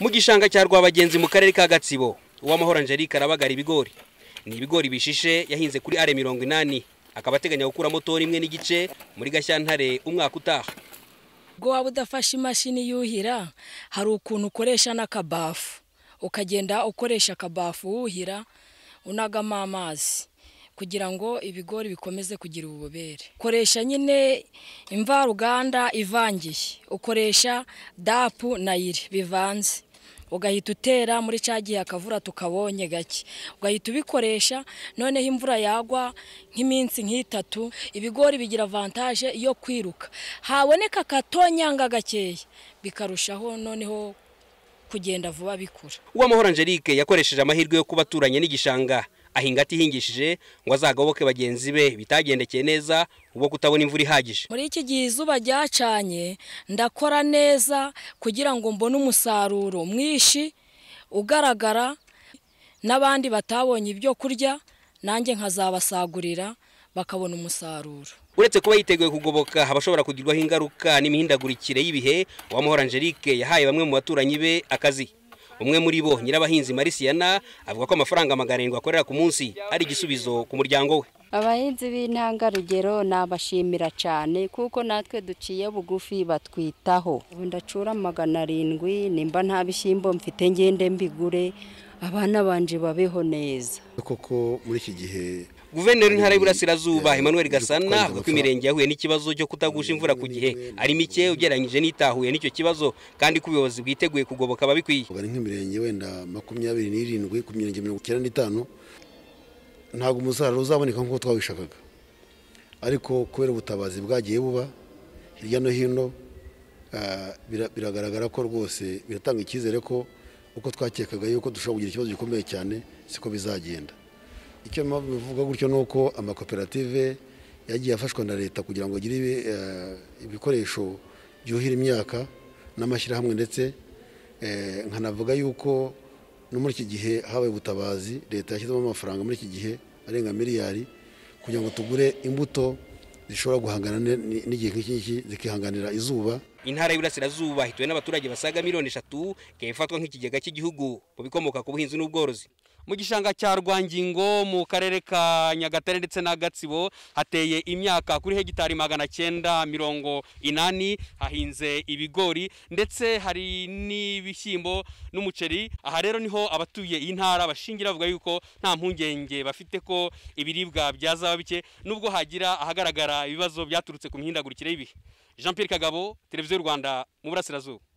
mu gishanga cya rwabagenzi mu karere ka gatsibo uwamahoro angelique arabagara ibigori ni ibigori bishishe yahinze kuri are mirongo inani akaba ateganya gukuramo toni imwe n'igice muri gashyantare umwaka utaha ubwo waba udafashe imashini yuhira hari ukuntu ukoresha n'akabafu ukagenda ukoresha akabafu wuhira unagamo amazi kugira ngo ibigori bikomeze kugira ububobere koresha nyine imvaruganda ivangiye ukoresha dapu na ire bivanze ugahita utera muri cya gihe akavura tukabonye gake ugahita ubikoresha noneho imvura yagwa nk'iminsi nk'itatu ibigori bigira avantaje yo kwiruka haboneka akatonyanga gakeya bikarushaho noneho kugenda vuba bikura uwamahoro angelique yakoresheje amahirwe yo kuba aturanye n'igishanga ahinga atihingishije ngo azagoboke bagenzi be bitagendekeye neza ubwo kutabona imvura ihagije muri iki gihe izuba ryacanye ndakora neza kugira ngo mbone umusaruro mwinshi ugaragara n'abandi batabonye ibyo kurya nanjye nkazabasagurira bakabona umusaruro uretse kuba yiteguye kugoboka abashobora kugirwaho ingaruka n'imihindagurikire y'ibihe uwamuhora angelique yahaye bamwe mu baturanyi be akazi umwe muri bo nyirabahinzi marisiyana avuga ko amafaranga maganarindwi akorera ku munsi ari igisubizo ku muryango we abahinzi b'intangarugero nabashimira cyane kuko natwe duciye bugufi batwitaho ubu ndacura magana arindwi nimba nta bishyimbo mfite ngende mbigure abana banje babeho neza koko muri iki gihe guverineri w'intara y'uburasirazuba emmanuel gasana avuga ko imirenge yahuye n'ikibazo cyo kutagusha imvura ku gihe ari mike ugereranyije n'itahuye n'icyo kibazo kandi ko ubuyobozi bwiteguye kugoboka ababikwiye nk'imirenge wenda makumyabiri n'irindwi ku mirenge mirongo icyenda n'itanu ntabwo umusaruro uzaboneka nk'uko twabishakaga ariko kubera ubutabazi bwagiye buba hirya no hino ah, biragaragara ko rwose biratanga icyizere ko uko twakekaga yuko dushobora kugira ikibazo gikomeye cyane siko bizagenda icyo bivuga gutyo ni uko amakoperative yagiye afashwa na leta kugira ngo agire eh, ibikoresho byuhira imyaka n'amashyirahamwe ndetse eh, nkanavuga yuko no muri iki gihe habaye ubutabazi leta yashyizemo amafaranga muri iki gihe arenga miliyari kugira ngo tugure imbuto zishobora guhangana n'igihe nk'iki zikihanganira izuba intara y'iburasirazuba hituwe n'abaturage basaga miliyoni eshatu ikaba ifatwa nk'ikigega cy'igihugu mu bikomoka ku buhinzi n'ubworozi mu gishanga cya rwangingo mu karere ka nyagatare ndetse na gatsibo hateye imyaka kuri hegitari magana cyenda mirongo inani hahinze ibigori ndetse hari n'ibishyimbo n'umuceri aha rero niho abatuye iyi ntara bashingira bavuga yuko nta mpungenge bafite ko ibiribwa byazaba bike nubwo hagira ahagaragara ibibazo byaturutse ku mihindagurikire y'ibihe jean Pierre Kagabo televiziyo y'u Rwanda mu burasirazuba